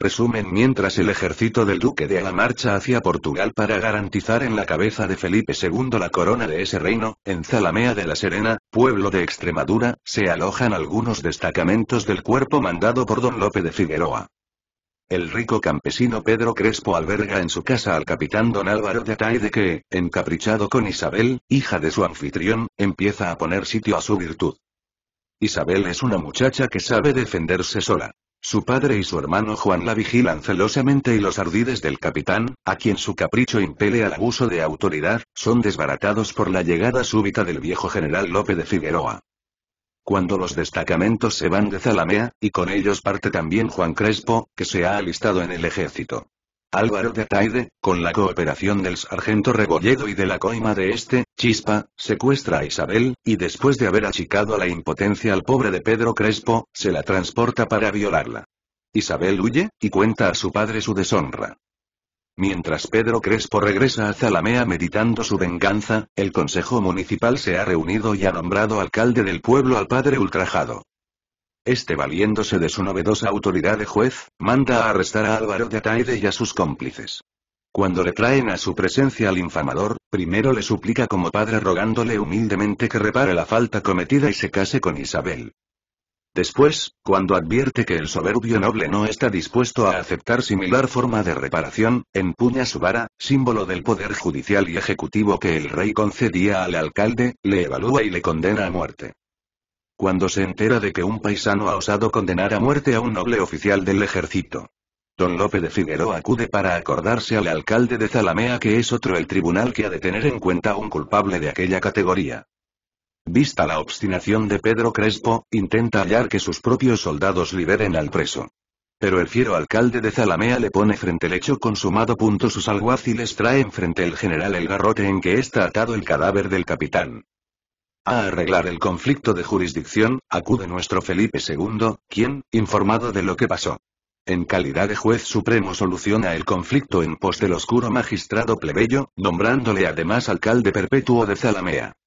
Resumen Mientras el ejército del duque de Ala marcha hacia Portugal para garantizar en la cabeza de Felipe II la corona de ese reino, en Zalamea de la Serena, pueblo de Extremadura, se alojan algunos destacamentos del cuerpo mandado por don Lope de Figueroa. El rico campesino Pedro Crespo alberga en su casa al capitán don Álvaro de Ataide que, encaprichado con Isabel, hija de su anfitrión, empieza a poner sitio a su virtud. Isabel es una muchacha que sabe defenderse sola. Su padre y su hermano Juan la vigilan celosamente y los ardides del capitán, a quien su capricho impele al abuso de autoridad, son desbaratados por la llegada súbita del viejo general Lope de Figueroa. Cuando los destacamentos se van de Zalamea, y con ellos parte también Juan Crespo, que se ha alistado en el ejército. Álvaro de Taide, con la cooperación del sargento Rebolledo y de la coima de este, Chispa, secuestra a Isabel, y después de haber achicado a la impotencia al pobre de Pedro Crespo, se la transporta para violarla. Isabel huye, y cuenta a su padre su deshonra. Mientras Pedro Crespo regresa a Zalamea meditando su venganza, el Consejo Municipal se ha reunido y ha nombrado alcalde del pueblo al padre ultrajado. Este valiéndose de su novedosa autoridad de juez, manda a arrestar a Álvaro de Ataide y a sus cómplices. Cuando le traen a su presencia al infamador, primero le suplica como padre rogándole humildemente que repare la falta cometida y se case con Isabel. Después, cuando advierte que el soberbio noble no está dispuesto a aceptar similar forma de reparación, empuña su vara, símbolo del poder judicial y ejecutivo que el rey concedía al alcalde, le evalúa y le condena a muerte cuando se entera de que un paisano ha osado condenar a muerte a un noble oficial del ejército. Don Lope de Figueroa acude para acordarse al alcalde de Zalamea que es otro el tribunal que ha de tener en cuenta a un culpable de aquella categoría. Vista la obstinación de Pedro Crespo, intenta hallar que sus propios soldados liberen al preso. Pero el fiero alcalde de Zalamea le pone frente el hecho consumado. Punto sus alguaciles traen frente el general el garrote en que está atado el cadáver del capitán. A arreglar el conflicto de jurisdicción, acude nuestro Felipe II, quien, informado de lo que pasó, en calidad de juez supremo soluciona el conflicto en pos del oscuro magistrado plebeyo, nombrándole además alcalde perpetuo de Zalamea.